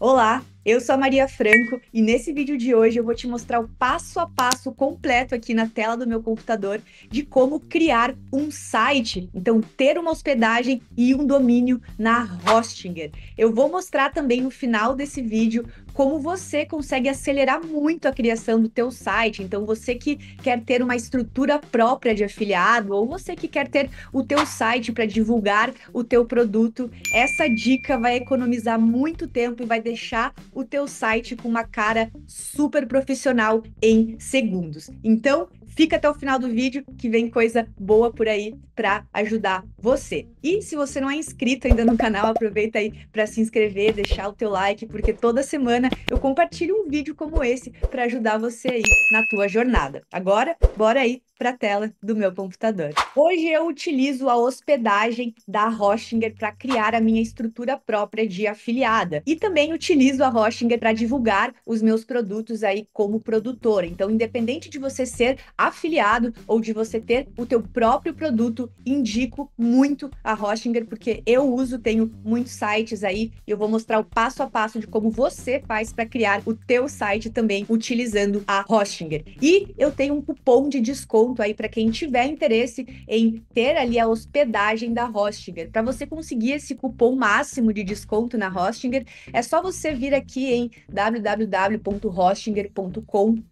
Olá, eu sou a Maria Franco e nesse vídeo de hoje eu vou te mostrar o passo a passo completo aqui na tela do meu computador de como criar um site, então ter uma hospedagem e um domínio na Hostinger. Eu vou mostrar também no final desse vídeo como você consegue acelerar muito a criação do teu site. Então você que quer ter uma estrutura própria de afiliado ou você que quer ter o teu site para divulgar o teu produto, essa dica vai economizar muito tempo e vai deixar o teu site com uma cara super profissional em segundos. Então, fica até o final do vídeo que vem coisa boa por aí para ajudar você. E se você não é inscrito ainda no canal, aproveita aí para se inscrever, deixar o teu like, porque toda semana eu compartilho um vídeo como esse para ajudar você aí na tua jornada. Agora, bora aí para a tela do meu computador. Hoje eu utilizo a hospedagem da Rochinger para criar a minha estrutura própria de afiliada e também utilizo a Rochinger Oshinger para divulgar os meus produtos aí como produtora. Então, independente de você ser afiliado ou de você ter o teu próprio produto, indico muito a Roshinger porque eu uso, tenho muitos sites aí e eu vou mostrar o passo a passo de como você faz para criar o teu site também utilizando a Roshinger. E eu tenho um cupom de desconto aí para quem tiver interesse em ter ali a hospedagem da Hostinger. Para você conseguir esse cupom máximo de desconto na Hostinger, é só você vir aqui aqui em wwwhostingercombr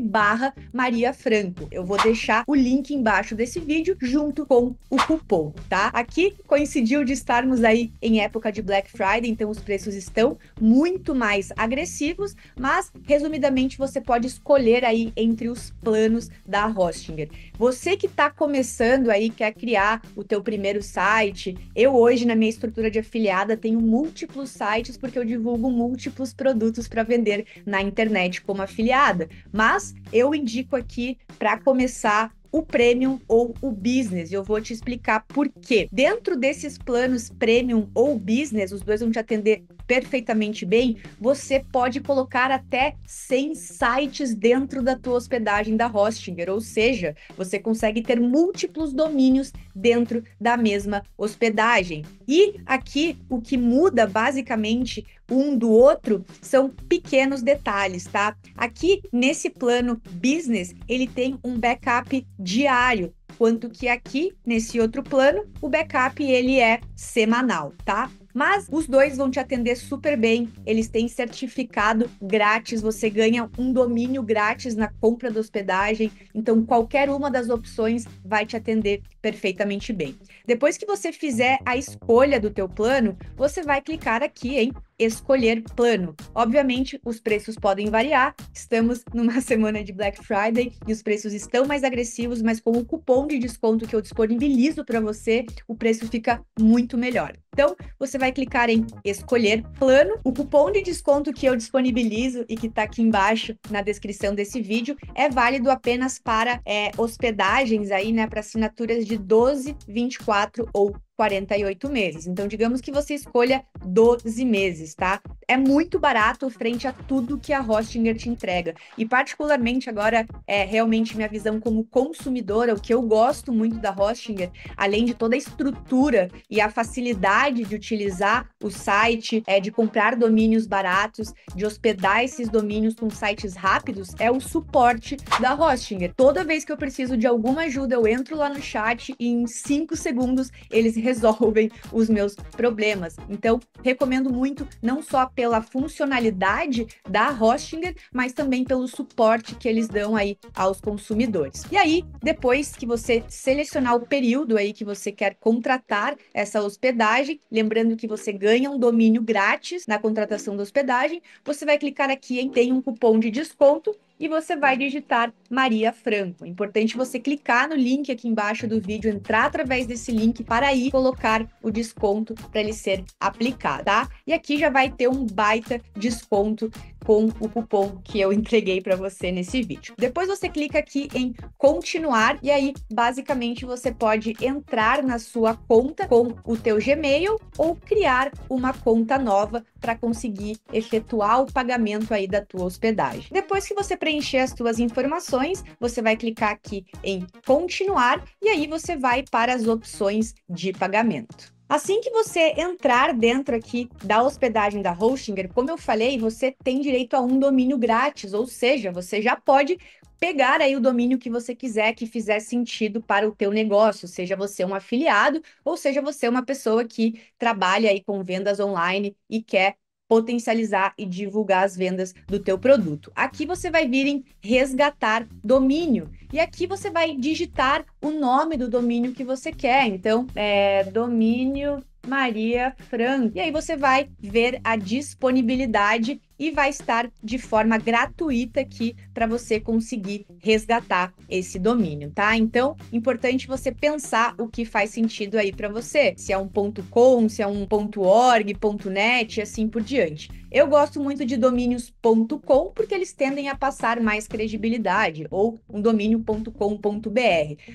barra Maria Franco. Eu vou deixar o link embaixo desse vídeo junto com o cupom, tá? Aqui coincidiu de estarmos aí em época de Black Friday, então os preços estão muito mais agressivos, mas resumidamente você pode escolher aí entre os planos da Hostinger. Você que está começando aí, quer criar o teu primeiro site, eu hoje na minha estrutura de afiliada tenho múltiplos sites porque eu divulgo múltiplos múltiplos produtos para vender na internet como afiliada. Mas eu indico aqui para começar o premium ou o business. E eu vou te explicar por quê. Dentro desses planos premium ou business, os dois vão te atender perfeitamente bem, você pode colocar até 100 sites dentro da tua hospedagem da Hostinger, ou seja, você consegue ter múltiplos domínios dentro da mesma hospedagem. E aqui o que muda basicamente um do outro são pequenos detalhes, tá? Aqui nesse plano business, ele tem um backup diário, quanto que aqui nesse outro plano o backup ele é semanal, tá? Mas os dois vão te atender super bem. Eles têm certificado grátis, você ganha um domínio grátis na compra da hospedagem. Então, qualquer uma das opções vai te atender perfeitamente bem. Depois que você fizer a escolha do teu plano, você vai clicar aqui em escolher plano. Obviamente, os preços podem variar. Estamos numa semana de Black Friday e os preços estão mais agressivos, mas com o cupom de desconto que eu disponibilizo para você, o preço fica muito melhor. Então, você vai clicar em escolher plano. O cupom de desconto que eu disponibilizo e que está aqui embaixo na descrição desse vídeo é válido apenas para é, hospedagens aí, né, para assinaturas de 12, 24 ou 48 meses. Então, digamos que você escolha 12 meses, tá? É muito barato frente a tudo que a Hostinger te entrega. E, particularmente, agora é realmente minha visão como consumidora, o que eu gosto muito da Hostinger, além de toda a estrutura e a facilidade de utilizar o site, é, de comprar domínios baratos, de hospedar esses domínios com sites rápidos, é o suporte da Hostinger. Toda vez que eu preciso de alguma ajuda, eu entro lá no chat e em 5 segundos eles resolvem os meus problemas. Então, recomendo muito, não só pela funcionalidade da Hostinger, mas também pelo suporte que eles dão aí aos consumidores. E aí, depois que você selecionar o período aí que você quer contratar essa hospedagem, lembrando que você ganha um domínio grátis na contratação da hospedagem, você vai clicar aqui em tem um cupom de desconto e você vai digitar Maria Franco. É importante você clicar no link aqui embaixo do vídeo, entrar através desse link para aí colocar o desconto para ele ser aplicado, tá? E aqui já vai ter um baita desconto com o cupom que eu entreguei para você nesse vídeo. Depois você clica aqui em continuar e aí basicamente você pode entrar na sua conta com o teu Gmail ou criar uma conta nova para conseguir efetuar o pagamento aí da tua hospedagem. Depois que você preencher as tuas informações, você vai clicar aqui em continuar e aí você vai para as opções de pagamento. Assim que você entrar dentro aqui da hospedagem da Hostinger, como eu falei, você tem direito a um domínio grátis, ou seja, você já pode pegar aí o domínio que você quiser que fizer sentido para o teu negócio, seja você um afiliado ou seja você uma pessoa que trabalha aí com vendas online e quer potencializar e divulgar as vendas do teu produto. Aqui você vai vir em resgatar domínio e aqui você vai digitar o nome do domínio que você quer. Então, é domínio Maria Frank. E aí você vai ver a disponibilidade e vai estar de forma gratuita aqui para você conseguir resgatar esse domínio, tá? Então, importante você pensar o que faz sentido aí para você, se é um .com, se é um .org, .net e assim por diante. Eu gosto muito de domínios.com porque eles tendem a passar mais credibilidade, ou um domínio.com.br.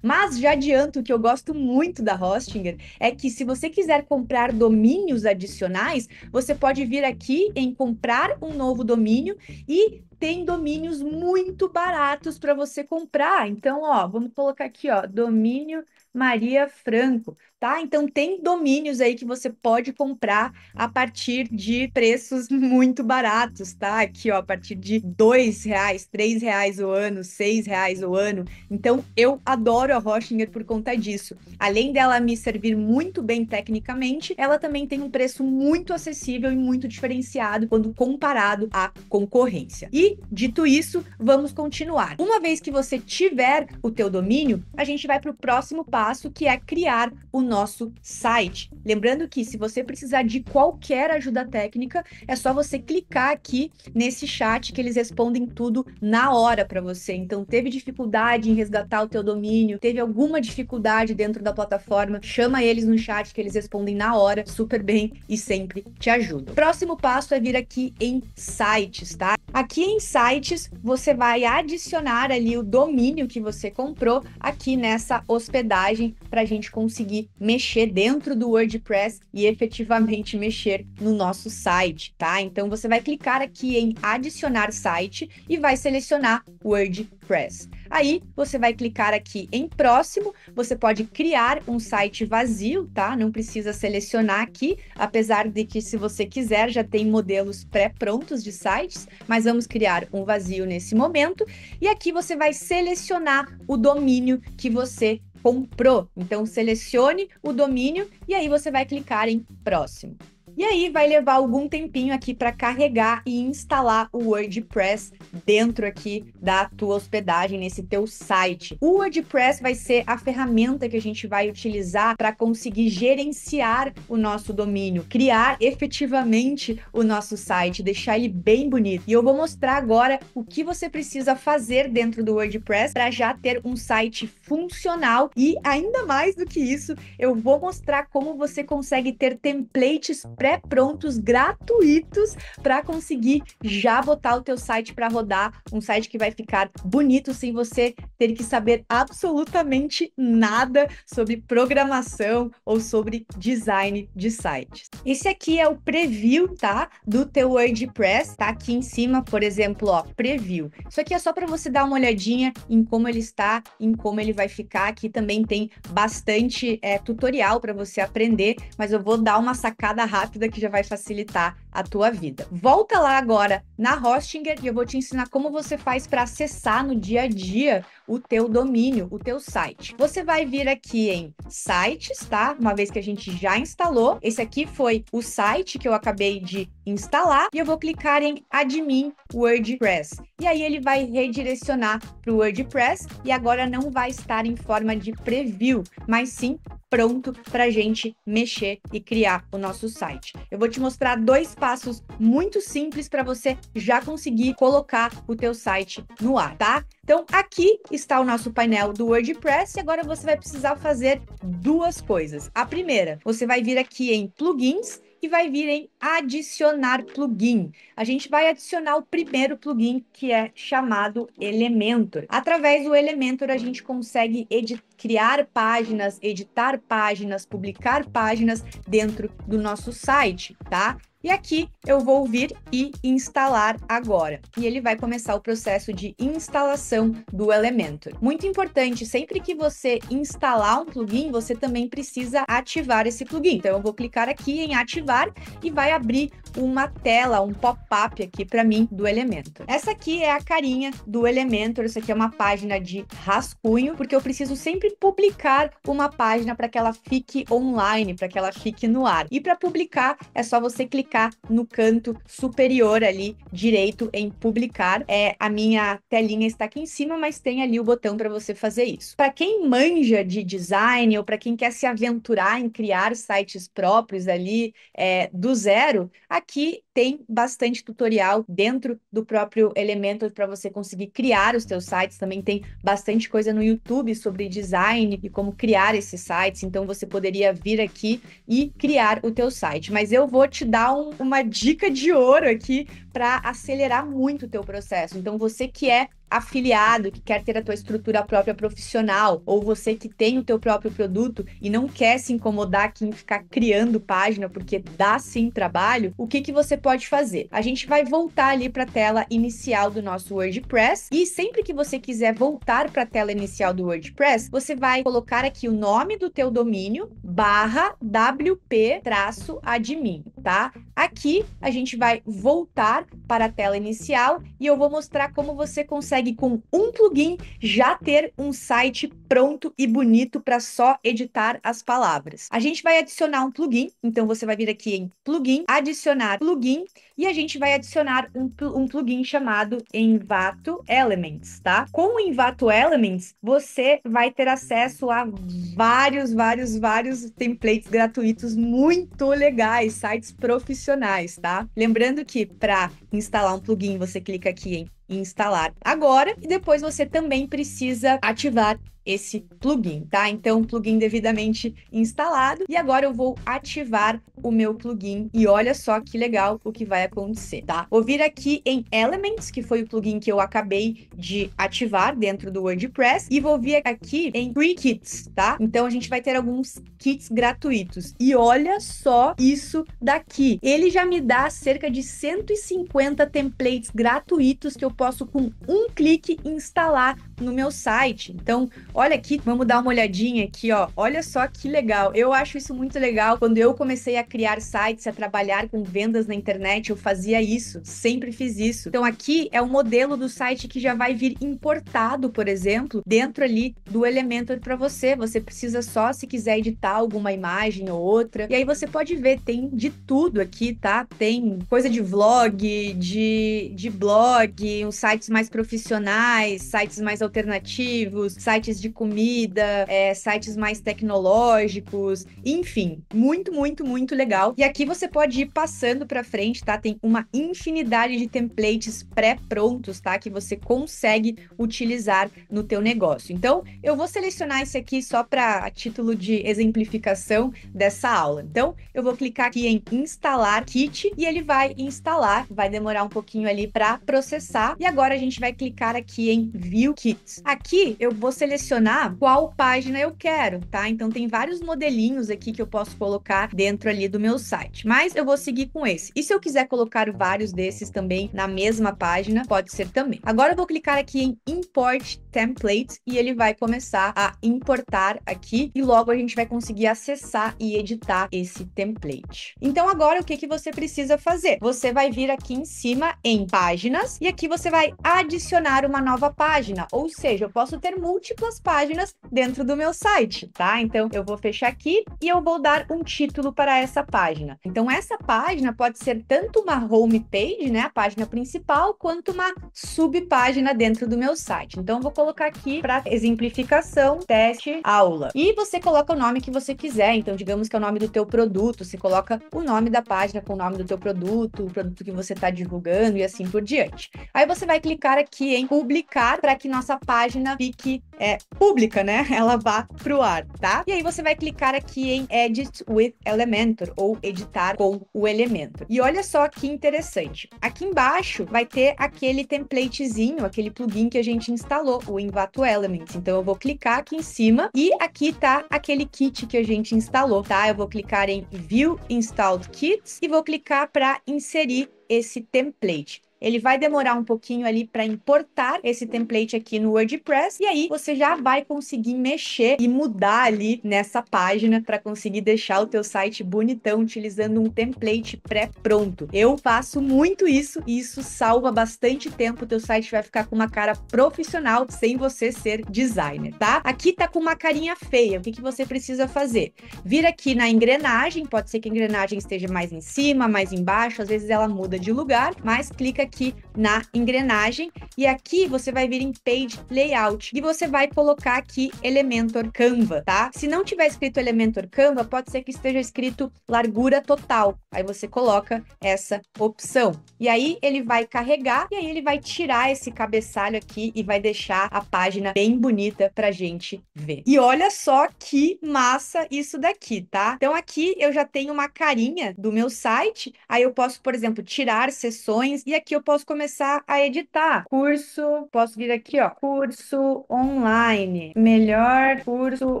Mas já adianto que eu gosto muito da Hostinger é que se você quiser comprar domínios adicionais, você pode vir aqui em comprar um um novo domínio e tem domínios muito baratos para você comprar. Então, ó, vamos colocar aqui, ó, domínio Maria Franco, tá? Então tem domínios aí que você pode comprar a partir de preços muito baratos, tá? Aqui, ó, a partir de dois reais, três reais o ano, seis reais o ano. Então eu adoro a Rochinger por conta disso. Além dela me servir muito bem tecnicamente, ela também tem um preço muito acessível e muito diferenciado quando comparado à concorrência. E dito isso, vamos continuar. Uma vez que você tiver o teu domínio, a gente vai para o próximo passo, que é criar o nosso site. Lembrando que se você precisar de qualquer ajuda técnica, é só você clicar aqui nesse chat que eles respondem tudo na hora para você. Então, teve dificuldade em resgatar o teu domínio, teve alguma dificuldade dentro da plataforma, chama eles no chat que eles respondem na hora, super bem e sempre te ajudam. Próximo passo é vir aqui em sites, tá? Aqui em insights, você vai adicionar ali o domínio que você comprou aqui nessa hospedagem para a gente conseguir mexer dentro do WordPress e efetivamente mexer no nosso site, tá? Então você vai clicar aqui em adicionar site e vai selecionar WordPress WordPress. Aí você vai clicar aqui em próximo, você pode criar um site vazio, tá? Não precisa selecionar aqui, apesar de que se você quiser já tem modelos pré-prontos de sites, mas vamos criar um vazio nesse momento e aqui você vai selecionar o domínio que você comprou. Então selecione o domínio e aí você vai clicar em próximo. E aí vai levar algum tempinho aqui para carregar e instalar o WordPress dentro aqui da tua hospedagem, nesse teu site. O WordPress vai ser a ferramenta que a gente vai utilizar para conseguir gerenciar o nosso domínio, criar efetivamente o nosso site, deixar ele bem bonito. E eu vou mostrar agora o que você precisa fazer dentro do WordPress para já ter um site funcional e ainda mais do que isso, eu vou mostrar como você consegue ter templates pré-prontos gratuitos para conseguir já botar o teu site para rodar, um site que vai ficar bonito sem você ter que saber absolutamente nada sobre programação ou sobre design de sites. Esse aqui é o preview, tá, do teu WordPress, tá aqui em cima, por exemplo, ó, preview. Isso aqui é só para você dar uma olhadinha em como ele está, em como ele vai ficar. Aqui também tem bastante é, tutorial para você aprender, mas eu vou dar uma sacada rápida rápida que já vai facilitar a tua vida. Volta lá agora na Hostinger e eu vou te ensinar como você faz para acessar no dia a dia o teu domínio, o teu site. Você vai vir aqui em sites, tá? Uma vez que a gente já instalou. Esse aqui foi o site que eu acabei de instalar e eu vou clicar em admin WordPress. E aí ele vai redirecionar para o WordPress e agora não vai estar em forma de preview, mas sim pronto para a gente mexer e criar o nosso site. Eu vou te mostrar dois passos muito simples para você já conseguir colocar o teu site no ar, tá? Então aqui está o nosso painel do WordPress e agora você vai precisar fazer duas coisas. A primeira, você vai vir aqui em plugins que vai vir em adicionar plugin. A gente vai adicionar o primeiro plugin que é chamado Elementor. Através do Elementor a gente consegue editar criar páginas, editar páginas, publicar páginas dentro do nosso site, tá? E aqui eu vou vir e instalar agora. E ele vai começar o processo de instalação do Elementor. Muito importante, sempre que você instalar um plugin, você também precisa ativar esse plugin. Então eu vou clicar aqui em ativar e vai abrir uma tela, um pop-up aqui para mim do Elementor. Essa aqui é a carinha do Elementor, isso aqui é uma página de rascunho, porque eu preciso sempre publicar uma página para que ela fique online, para que ela fique no ar. E para publicar é só você clicar clicar no canto superior ali direito em publicar. É a minha telinha está aqui em cima, mas tem ali o botão para você fazer isso. Para quem manja de design ou para quem quer se aventurar em criar sites próprios ali é, do zero, aqui tem bastante tutorial dentro do próprio Elementor para você conseguir criar os seus sites. Também tem bastante coisa no YouTube sobre design e como criar esses sites. Então você poderia vir aqui e criar o teu site. Mas eu vou te dar um um, então, uma dica de ouro aqui para acelerar muito o teu processo. Então, você que é afiliado, que quer ter a tua estrutura própria profissional, ou você que tem o teu próprio produto e não quer se incomodar aqui em ficar criando página, porque dá sim trabalho, o que que você pode fazer? A gente vai voltar ali para a tela inicial do nosso WordPress e sempre que você quiser voltar para a tela inicial do WordPress, você vai colocar aqui o nome do teu domínio barra wp-admin, tá? Aqui a gente vai voltar para a tela inicial e eu vou mostrar como você consegue com um plugin já ter um site pronto e bonito para só editar as palavras. A gente vai adicionar um plugin, então você vai vir aqui em plugin, adicionar plugin, e a gente vai adicionar um, um plugin chamado Envato Elements, tá? Com o Envato Elements, você vai ter acesso a vários, vários, vários templates gratuitos muito legais, sites profissionais, tá? Lembrando que para instalar um plugin, você clica aqui em instalar agora. E depois você também precisa ativar esse plugin, tá? Então, plugin devidamente instalado. E agora eu vou ativar o meu plugin e olha só que legal o que vai acontecer, tá? Vou vir aqui em Elements, que foi o plugin que eu acabei de ativar dentro do WordPress, e vou vir aqui em Free Kits, tá? Então, a gente vai ter alguns kits gratuitos. E olha só isso daqui. Ele já me dá cerca de 150 templates gratuitos que eu posso com um clique instalar no meu site. Então, olha aqui, vamos dar uma olhadinha aqui, ó. Olha só que legal. Eu acho isso muito legal. Quando eu comecei a criar sites, a trabalhar com vendas na internet, eu fazia isso, sempre fiz isso. Então, aqui é o modelo do site que já vai vir importado, por exemplo, dentro ali do Elementor para você. Você precisa só se quiser editar alguma imagem ou outra. E aí você pode ver, tem de tudo aqui, tá? Tem coisa de vlog, de, de blog, sites mais profissionais, sites mais alternativos, sites de comida, é, sites mais tecnológicos, enfim, muito, muito, muito legal. E aqui você pode ir passando para frente, tá? Tem uma infinidade de templates pré-prontos, tá? Que você consegue utilizar no teu negócio. Então, eu vou selecionar esse aqui só para título de exemplificação dessa aula. Então, eu vou clicar aqui em instalar kit e ele vai instalar, vai demorar um pouquinho ali para processar e agora a gente vai clicar aqui em View Kits. Aqui eu vou selecionar qual página eu quero, tá? Então tem vários modelinhos aqui que eu posso colocar dentro ali do meu site, mas eu vou seguir com esse. E se eu quiser colocar vários desses também na mesma página, pode ser também. Agora eu vou clicar aqui em Import Templates e ele vai começar a importar aqui e logo a gente vai conseguir acessar e editar esse template. Então agora o que, que você precisa fazer? Você vai vir aqui em cima em Páginas e aqui você você vai adicionar uma nova página, ou seja, eu posso ter múltiplas páginas dentro do meu site, tá? Então eu vou fechar aqui e eu vou dar um título para essa página. Então essa página pode ser tanto uma home page, né, a página principal, quanto uma subpágina dentro do meu site. Então eu vou colocar aqui para exemplificação, teste aula. E você coloca o nome que você quiser, então digamos que é o nome do teu produto, você coloca o nome da página com o nome do teu produto, o produto que você está divulgando e assim por diante. Aí você vai clicar aqui em publicar para que nossa página fique é, pública, né? Ela vá pro ar, tá? E aí você vai clicar aqui em Edit with Elementor ou editar com o Elementor. E olha só que interessante. Aqui embaixo vai ter aquele templatezinho, aquele plugin que a gente instalou, o Envato Elements. Então eu vou clicar aqui em cima e aqui tá aquele kit que a gente instalou, tá? Eu vou clicar em View Installed Kits e vou clicar para inserir esse template. Ele vai demorar um pouquinho ali para importar esse template aqui no WordPress e aí você já vai conseguir mexer e mudar ali nessa página para conseguir deixar o teu site bonitão utilizando um template pré-pronto. Eu faço muito isso e isso salva bastante tempo, o teu site vai ficar com uma cara profissional sem você ser designer, tá? Aqui tá com uma carinha feia. O que que você precisa fazer? Vira aqui na engrenagem, pode ser que a engrenagem esteja mais em cima, mais embaixo, às vezes ela muda de lugar, mas clica aqui na engrenagem e aqui você vai vir em Page Layout e você vai colocar aqui Elementor Canva, tá? Se não tiver escrito Elementor Canva, pode ser que esteja escrito largura total. Aí você coloca essa opção. E aí ele vai carregar e aí ele vai tirar esse cabeçalho aqui e vai deixar a página bem bonita pra gente ver. E olha só que massa isso daqui, tá? Então aqui eu já tenho uma carinha do meu site, aí eu posso, por exemplo, tirar sessões e aqui eu eu posso começar a editar. Curso, posso vir aqui, ó, curso online, melhor curso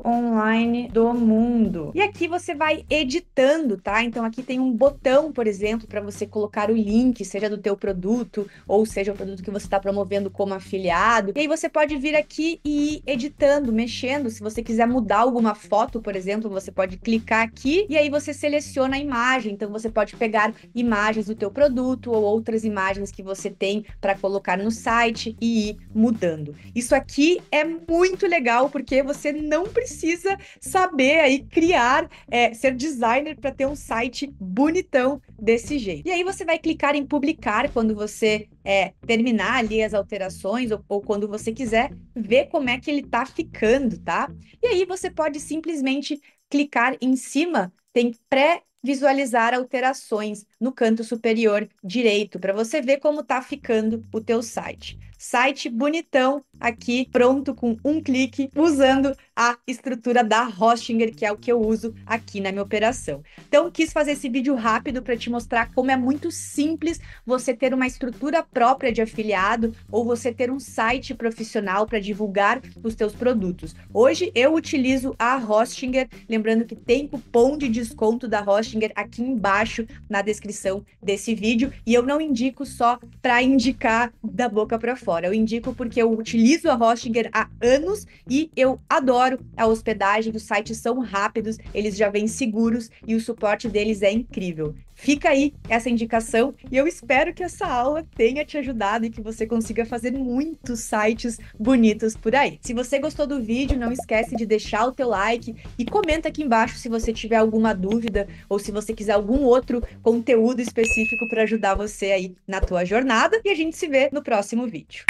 online do mundo. E aqui você vai editando, tá? Então aqui tem um botão, por exemplo, para você colocar o link, seja do teu produto ou seja o produto que você está promovendo como afiliado. E aí você pode vir aqui e ir editando, mexendo. Se você quiser mudar alguma foto, por exemplo, você pode clicar aqui e aí você seleciona a imagem. Então você pode pegar imagens do teu produto ou outras imagens que você tem para colocar no site e ir mudando. Isso aqui é muito legal porque você não precisa saber aí criar, é, ser designer para ter um site bonitão desse jeito. E aí você vai clicar em publicar quando você é, terminar ali as alterações ou, ou, quando você quiser ver como é que ele tá ficando, tá? E aí você pode simplesmente clicar em cima, tem pré visualizar alterações no canto superior direito, para você ver como está ficando o teu site. Site bonitão aqui, pronto com um clique, usando a estrutura da Hostinger, que é o que eu uso aqui na minha operação. Então, quis fazer esse vídeo rápido para te mostrar como é muito simples você ter uma estrutura própria de afiliado ou você ter um site profissional para divulgar os seus produtos. Hoje eu utilizo a Hostinger, lembrando que tem cupom de desconto da Hostinger aqui embaixo na descrição desse vídeo e eu não indico só para indicar da boca para fora fora. Eu indico porque eu utilizo a Hostinger há anos e eu adoro a hospedagem. Os sites são rápidos, eles já vêm seguros e o suporte deles é incrível. Fica aí essa indicação e eu espero que essa aula tenha te ajudado e que você consiga fazer muitos sites bonitos por aí. Se você gostou do vídeo, não esquece de deixar o teu like e comenta aqui embaixo se você tiver alguma dúvida ou se você quiser algum outro conteúdo específico para ajudar você aí na tua jornada e a gente se vê no próximo vídeo.